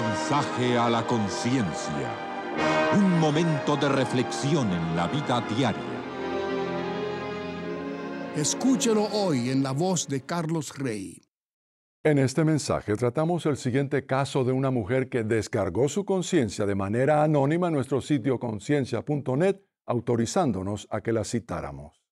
Mensaje a la conciencia. Un momento de reflexión en la vida diaria. Escúchelo hoy en la voz de Carlos Rey. En este mensaje tratamos el siguiente caso de una mujer que descargó su conciencia de manera anónima en nuestro sitio conciencia.net, autorizándonos a que la citáramos.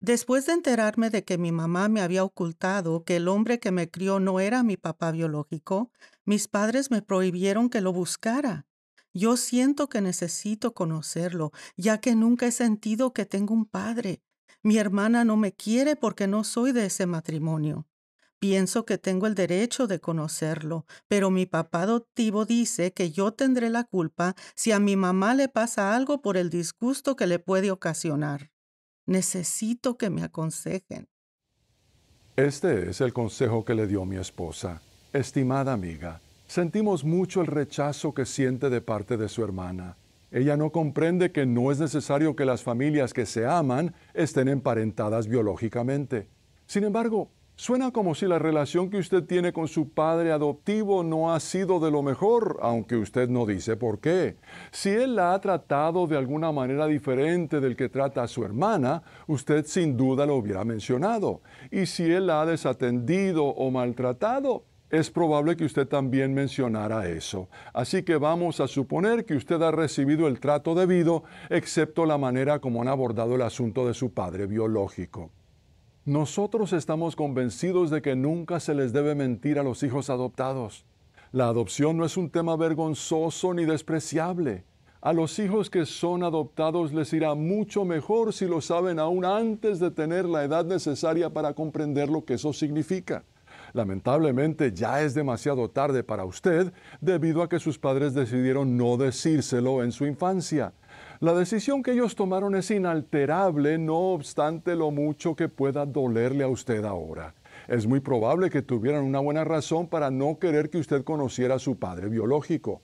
Después de enterarme de que mi mamá me había ocultado que el hombre que me crió no era mi papá biológico, mis padres me prohibieron que lo buscara. Yo siento que necesito conocerlo, ya que nunca he sentido que tengo un padre. Mi hermana no me quiere porque no soy de ese matrimonio. Pienso que tengo el derecho de conocerlo, pero mi papá adoptivo dice que yo tendré la culpa si a mi mamá le pasa algo por el disgusto que le puede ocasionar. Necesito que me aconsejen. Este es el consejo que le dio mi esposa. Estimada amiga, sentimos mucho el rechazo que siente de parte de su hermana. Ella no comprende que no es necesario que las familias que se aman estén emparentadas biológicamente. Sin embargo, Suena como si la relación que usted tiene con su padre adoptivo no ha sido de lo mejor, aunque usted no dice por qué. Si él la ha tratado de alguna manera diferente del que trata a su hermana, usted sin duda lo hubiera mencionado. Y si él la ha desatendido o maltratado, es probable que usted también mencionara eso. Así que vamos a suponer que usted ha recibido el trato debido, excepto la manera como han abordado el asunto de su padre biológico. Nosotros estamos convencidos de que nunca se les debe mentir a los hijos adoptados. La adopción no es un tema vergonzoso ni despreciable. A los hijos que son adoptados les irá mucho mejor si lo saben aún antes de tener la edad necesaria para comprender lo que eso significa. Lamentablemente ya es demasiado tarde para usted debido a que sus padres decidieron no decírselo en su infancia. La decisión que ellos tomaron es inalterable, no obstante lo mucho que pueda dolerle a usted ahora. Es muy probable que tuvieran una buena razón para no querer que usted conociera a su padre biológico.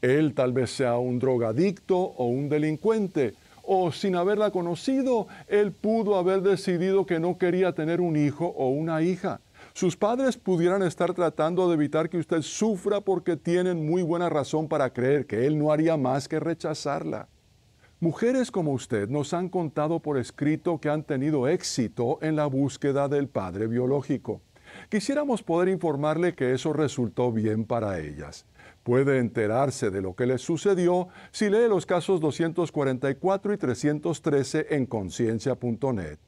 Él tal vez sea un drogadicto o un delincuente, o sin haberla conocido, él pudo haber decidido que no quería tener un hijo o una hija. Sus padres pudieran estar tratando de evitar que usted sufra porque tienen muy buena razón para creer que Él no haría más que rechazarla. Mujeres como usted nos han contado por escrito que han tenido éxito en la búsqueda del padre biológico. Quisiéramos poder informarle que eso resultó bien para ellas. Puede enterarse de lo que les sucedió si lee los casos 244 y 313 en conciencia.net.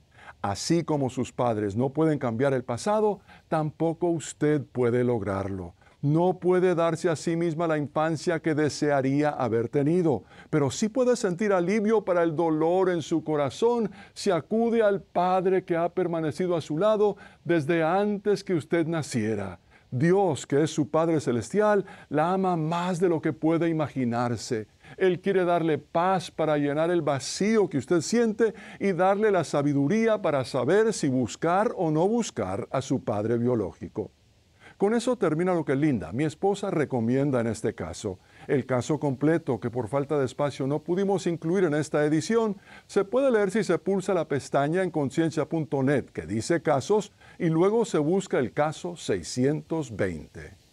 Así como sus padres no pueden cambiar el pasado, tampoco usted puede lograrlo. No puede darse a sí misma la infancia que desearía haber tenido, pero sí puede sentir alivio para el dolor en su corazón si acude al Padre que ha permanecido a su lado desde antes que usted naciera. Dios, que es su Padre Celestial, la ama más de lo que puede imaginarse él quiere darle paz para llenar el vacío que usted siente y darle la sabiduría para saber si buscar o no buscar a su padre biológico. Con eso termina lo que Linda, mi esposa, recomienda en este caso. El caso completo, que por falta de espacio no pudimos incluir en esta edición, se puede leer si se pulsa la pestaña en conciencia.net que dice casos y luego se busca el caso 620.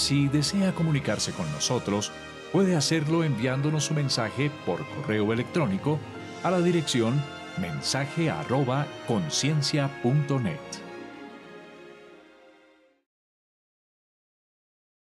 Si desea comunicarse con nosotros, puede hacerlo enviándonos su mensaje por correo electrónico a la dirección mensaje@conciencia.net.